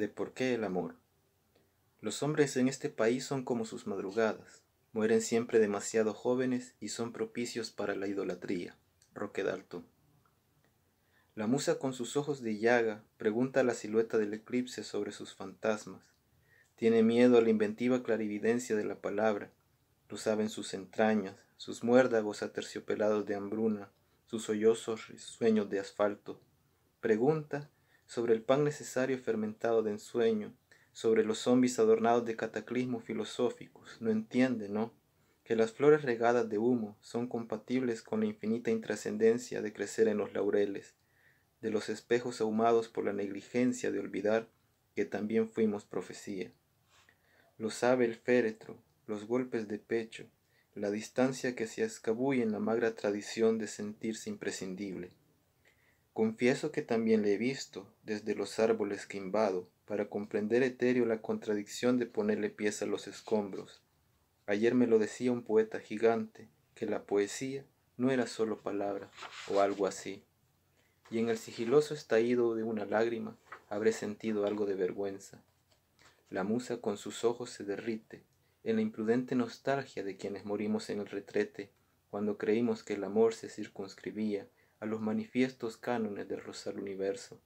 de por qué el amor. Los hombres en este país son como sus madrugadas, mueren siempre demasiado jóvenes y son propicios para la idolatría. Roque La musa con sus ojos de llaga pregunta a la silueta del eclipse sobre sus fantasmas. Tiene miedo a la inventiva clarividencia de la palabra. Lo saben sus entrañas, sus muérdagos aterciopelados de hambruna, sus sollozos sueños de asfalto. Pregunta sobre el pan necesario fermentado de ensueño, sobre los zombis adornados de cataclismos filosóficos. No entiende, ¿no? Que las flores regadas de humo son compatibles con la infinita intrascendencia de crecer en los laureles, de los espejos ahumados por la negligencia de olvidar que también fuimos profecía. Lo sabe el féretro, los golpes de pecho, la distancia que se escabulle en la magra tradición de sentirse imprescindible. Confieso que también le he visto, desde los árboles que invado, para comprender etéreo la contradicción de ponerle pieza a los escombros. Ayer me lo decía un poeta gigante, que la poesía no era solo palabra, o algo así. Y en el sigiloso estallido de una lágrima habré sentido algo de vergüenza. La musa con sus ojos se derrite, en la imprudente nostalgia de quienes morimos en el retrete, cuando creímos que el amor se circunscribía a los manifiestos cánones del rosal universo.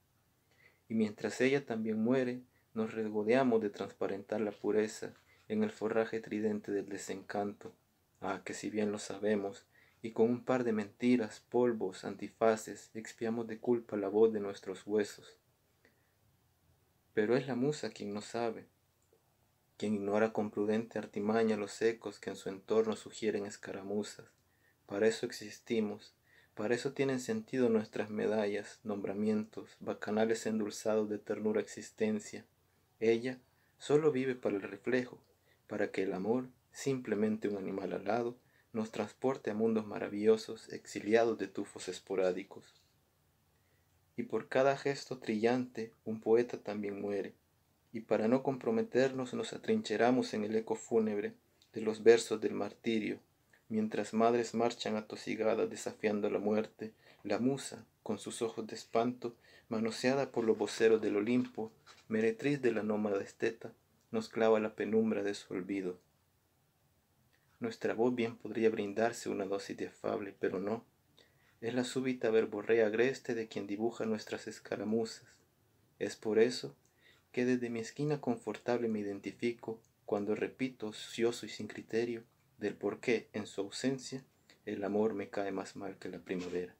Y mientras ella también muere, nos regodeamos de transparentar la pureza en el forraje tridente del desencanto, ah, que si bien lo sabemos, y con un par de mentiras, polvos, antifaces, expiamos de culpa la voz de nuestros huesos. Pero es la musa quien no sabe, quien ignora con prudente artimaña los ecos que en su entorno sugieren escaramuzas. Para eso existimos, para eso tienen sentido nuestras medallas, nombramientos, bacanales endulzados de ternura existencia. Ella solo vive para el reflejo, para que el amor, simplemente un animal alado, nos transporte a mundos maravillosos exiliados de tufos esporádicos. Y por cada gesto trillante, un poeta también muere, y para no comprometernos nos atrincheramos en el eco fúnebre de los versos del martirio, mientras madres marchan atosigadas desafiando la muerte, la musa, con sus ojos de espanto, manoseada por los voceros del Olimpo, meretriz de la nómada esteta, nos clava la penumbra de su olvido. Nuestra voz bien podría brindarse una dosis de afable, pero no. Es la súbita verborrea agreste de quien dibuja nuestras escaramuzas. Es por eso que desde mi esquina confortable me identifico cuando repito, ocioso y sin criterio, del por qué en su ausencia el amor me cae más mal que la primavera.